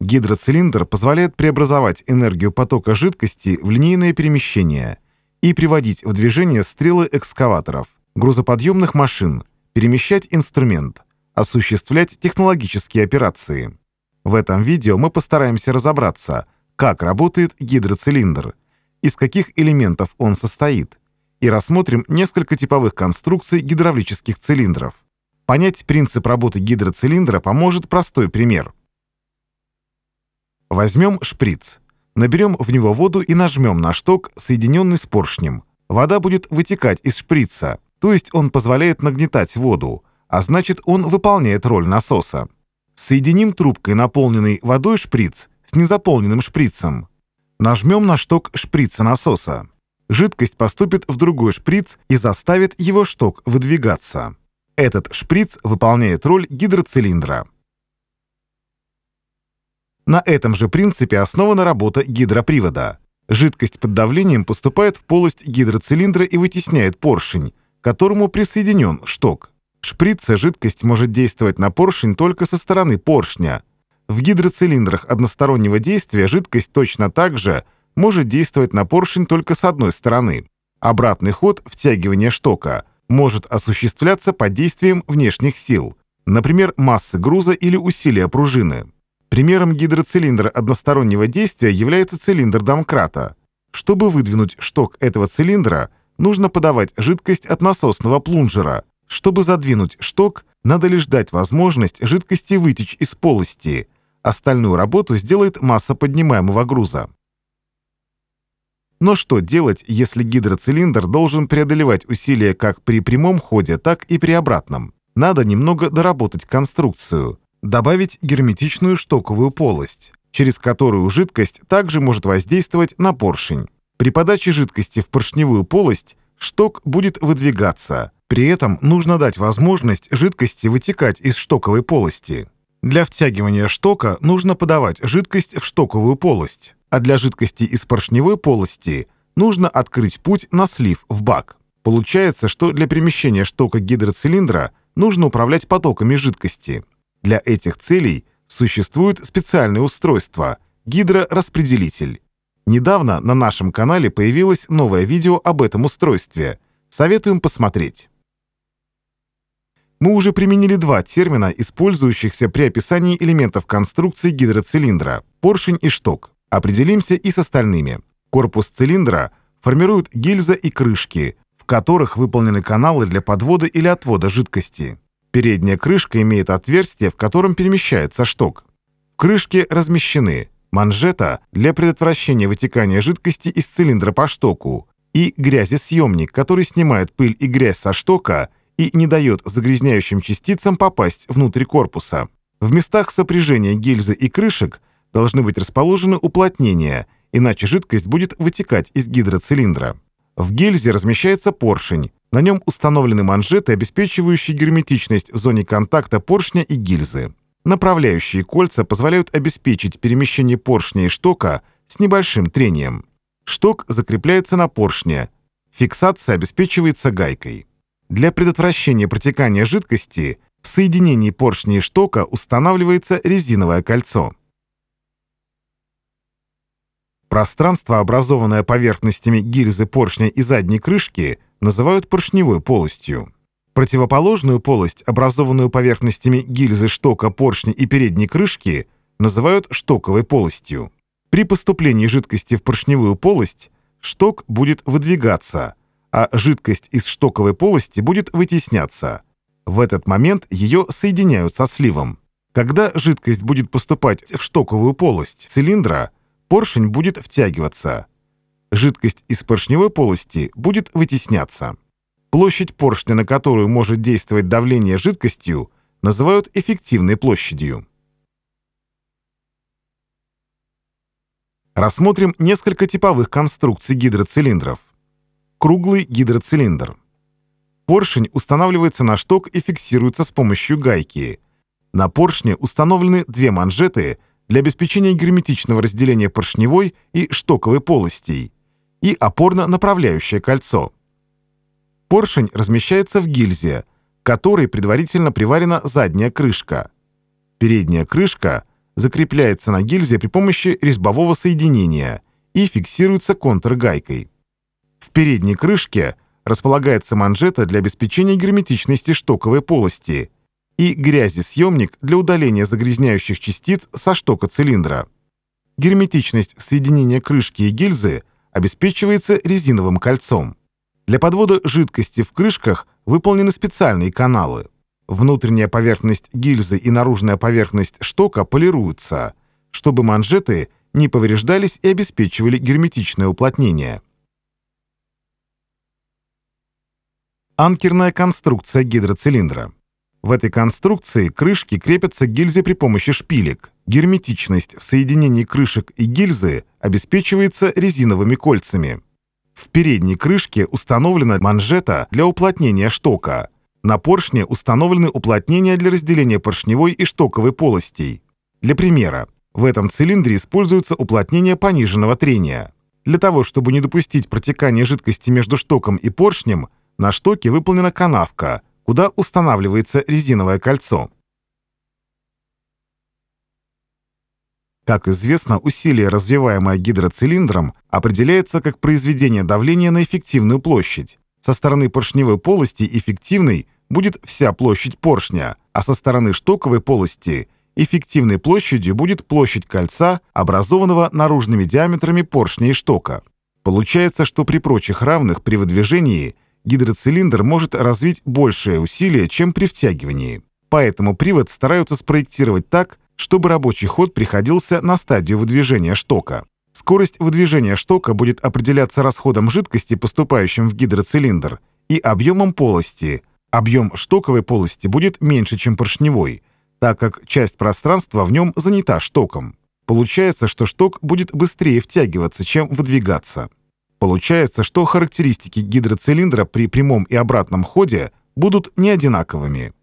Гидроцилиндр позволяет преобразовать энергию потока жидкости в линейное перемещение и приводить в движение стрелы экскаваторов, грузоподъемных машин, перемещать инструмент, осуществлять технологические операции. В этом видео мы постараемся разобраться, как работает гидроцилиндр, из каких элементов он состоит, и рассмотрим несколько типовых конструкций гидравлических цилиндров. Понять принцип работы гидроцилиндра поможет простой пример – Возьмем шприц. Наберем в него воду и нажмем на шток, соединенный с поршнем. Вода будет вытекать из шприца, то есть он позволяет нагнетать воду, а значит он выполняет роль насоса. Соединим трубкой, наполненный водой шприц, с незаполненным шприцем. Нажмем на шток шприца насоса. Жидкость поступит в другой шприц и заставит его шток выдвигаться. Этот шприц выполняет роль гидроцилиндра. На этом же принципе основана работа гидропривода. Жидкость под давлением поступает в полость гидроцилиндра и вытесняет поршень, к которому присоединен шток. Шприца жидкость может действовать на поршень только со стороны поршня. В гидроцилиндрах одностороннего действия жидкость точно так же может действовать на поршень только с одной стороны. Обратный ход втягивания штока может осуществляться под действием внешних сил, например, массы груза или усилия пружины. Примером гидроцилиндра одностороннего действия является цилиндр домкрата. Чтобы выдвинуть шток этого цилиндра, нужно подавать жидкость от насосного плунжера. Чтобы задвинуть шток, надо лишь дать возможность жидкости вытечь из полости. Остальную работу сделает масса поднимаемого груза. Но что делать, если гидроцилиндр должен преодолевать усилия как при прямом ходе, так и при обратном? Надо немного доработать конструкцию. Добавить герметичную штоковую полость, через которую жидкость также может воздействовать на поршень. При подаче жидкости в поршневую полость шток будет выдвигаться. При этом нужно дать возможность жидкости вытекать из штоковой полости. Для втягивания штока нужно подавать жидкость в штоковую полость, а для жидкости из поршневой полости нужно открыть путь на слив в бак. Получается, что для перемещения штока гидроцилиндра нужно управлять потоками жидкости. Для этих целей существует специальное устройство – гидрораспределитель. Недавно на нашем канале появилось новое видео об этом устройстве. Советуем посмотреть. Мы уже применили два термина, использующихся при описании элементов конструкции гидроцилиндра – поршень и шток. Определимся и с остальными. Корпус цилиндра формируют гильза и крышки, в которых выполнены каналы для подвода или отвода жидкости. Передняя крышка имеет отверстие, в котором перемещается шток. В крышке размещены манжета для предотвращения вытекания жидкости из цилиндра по штоку и грязесъемник, который снимает пыль и грязь со штока и не дает загрязняющим частицам попасть внутрь корпуса. В местах сопряжения гильзы и крышек должны быть расположены уплотнения, иначе жидкость будет вытекать из гидроцилиндра. В гильзе размещается поршень. На нем установлены манжеты, обеспечивающие герметичность в зоне контакта поршня и гильзы. Направляющие кольца позволяют обеспечить перемещение поршня и штока с небольшим трением. Шток закрепляется на поршне. Фиксация обеспечивается гайкой. Для предотвращения протекания жидкости в соединении поршня и штока устанавливается резиновое кольцо. Пространство, образованное поверхностями гильзы поршня и задней крышки, называют поршневой полостью. Противоположную полость, образованную поверхностями гильзы штока, поршня и передней крышки, называют штоковой полостью. При поступлении жидкости в поршневую полость шток будет выдвигаться, а жидкость из штоковой полости будет вытесняться. В этот момент ее соединяют со сливом. Когда жидкость будет поступать в штоковую полость цилиндра – поршень будет втягиваться. Жидкость из поршневой полости будет вытесняться. Площадь поршня, на которую может действовать давление жидкостью, называют эффективной площадью. Рассмотрим несколько типовых конструкций гидроцилиндров. Круглый гидроцилиндр. Поршень устанавливается на шток и фиксируется с помощью гайки. На поршне установлены две манжеты – для обеспечения герметичного разделения поршневой и штоковой полостей и опорно-направляющее кольцо. Поршень размещается в гильзе, которой предварительно приварена задняя крышка. Передняя крышка закрепляется на гильзе при помощи резьбового соединения и фиксируется контргайкой. В передней крышке располагается манжета для обеспечения герметичности штоковой полости – и грязесъемник для удаления загрязняющих частиц со штока цилиндра. Герметичность соединения крышки и гильзы обеспечивается резиновым кольцом. Для подвода жидкости в крышках выполнены специальные каналы. Внутренняя поверхность гильзы и наружная поверхность штока полируются, чтобы манжеты не повреждались и обеспечивали герметичное уплотнение. Анкерная конструкция гидроцилиндра. В этой конструкции крышки крепятся к гильзе при помощи шпилек. Герметичность в соединении крышек и гильзы обеспечивается резиновыми кольцами. В передней крышке установлена манжета для уплотнения штока. На поршне установлены уплотнения для разделения поршневой и штоковой полостей. Для примера, в этом цилиндре используется уплотнение пониженного трения. Для того, чтобы не допустить протекания жидкости между штоком и поршнем, на штоке выполнена канавка – куда устанавливается резиновое кольцо. Как известно, усилие, развиваемое гидроцилиндром, определяется как произведение давления на эффективную площадь. Со стороны поршневой полости эффективной будет вся площадь поршня, а со стороны штоковой полости эффективной площадью будет площадь кольца, образованного наружными диаметрами поршня и штока. Получается, что при прочих равных при выдвижении – гидроцилиндр может развить большее усилие, чем при втягивании. Поэтому привод стараются спроектировать так, чтобы рабочий ход приходился на стадию выдвижения штока. Скорость выдвижения штока будет определяться расходом жидкости, поступающим в гидроцилиндр, и объемом полости. Объем штоковой полости будет меньше, чем поршневой, так как часть пространства в нем занята штоком. Получается, что шток будет быстрее втягиваться, чем выдвигаться. Получается, что характеристики гидроцилиндра при прямом и обратном ходе будут не одинаковыми.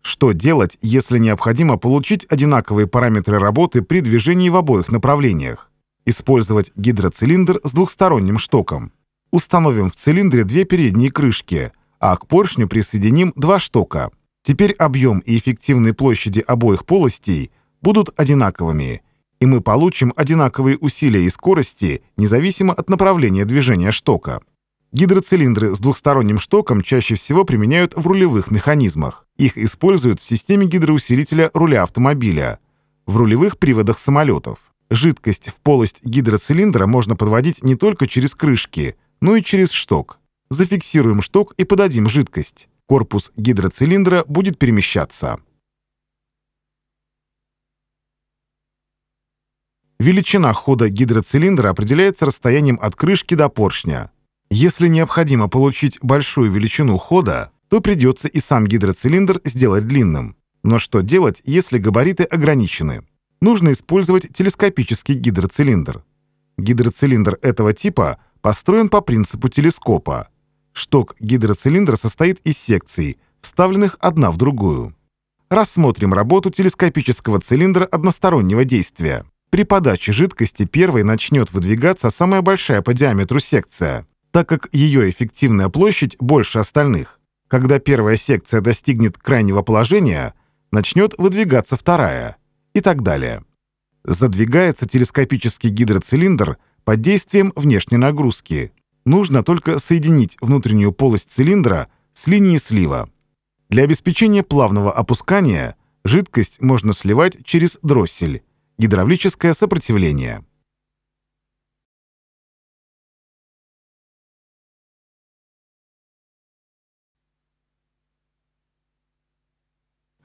Что делать, если необходимо получить одинаковые параметры работы при движении в обоих направлениях? Использовать гидроцилиндр с двухсторонним штоком. Установим в цилиндре две передние крышки, а к поршню присоединим два штока. Теперь объем и эффективные площади обоих полостей будут одинаковыми – и мы получим одинаковые усилия и скорости, независимо от направления движения штока. Гидроцилиндры с двухсторонним штоком чаще всего применяют в рулевых механизмах. Их используют в системе гидроусилителя руля автомобиля, в рулевых приводах самолетов. Жидкость в полость гидроцилиндра можно подводить не только через крышки, но и через шток. Зафиксируем шток и подадим жидкость. Корпус гидроцилиндра будет перемещаться. Величина хода гидроцилиндра определяется расстоянием от крышки до поршня. Если необходимо получить большую величину хода, то придется и сам гидроцилиндр сделать длинным. Но что делать, если габариты ограничены? Нужно использовать телескопический гидроцилиндр. Гидроцилиндр этого типа построен по принципу телескопа. Шток гидроцилиндра состоит из секций, вставленных одна в другую. Рассмотрим работу телескопического цилиндра одностороннего действия. При подаче жидкости первой начнет выдвигаться самая большая по диаметру секция, так как ее эффективная площадь больше остальных. Когда первая секция достигнет крайнего положения, начнет выдвигаться вторая и так далее. Задвигается телескопический гидроцилиндр под действием внешней нагрузки. Нужно только соединить внутреннюю полость цилиндра с линией слива. Для обеспечения плавного опускания жидкость можно сливать через дроссель, Гидравлическое сопротивление.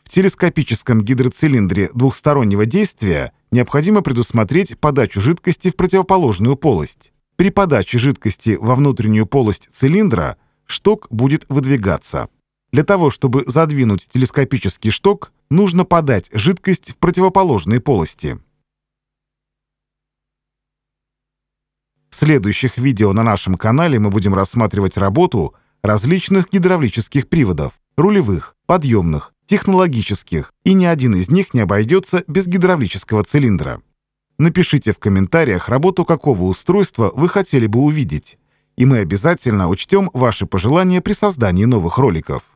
В телескопическом гидроцилиндре двухстороннего действия необходимо предусмотреть подачу жидкости в противоположную полость. При подаче жидкости во внутреннюю полость цилиндра шток будет выдвигаться. Для того, чтобы задвинуть телескопический шток, нужно подать жидкость в противоположные полости. В следующих видео на нашем канале мы будем рассматривать работу различных гидравлических приводов – рулевых, подъемных, технологических, и ни один из них не обойдется без гидравлического цилиндра. Напишите в комментариях работу какого устройства вы хотели бы увидеть, и мы обязательно учтем ваши пожелания при создании новых роликов.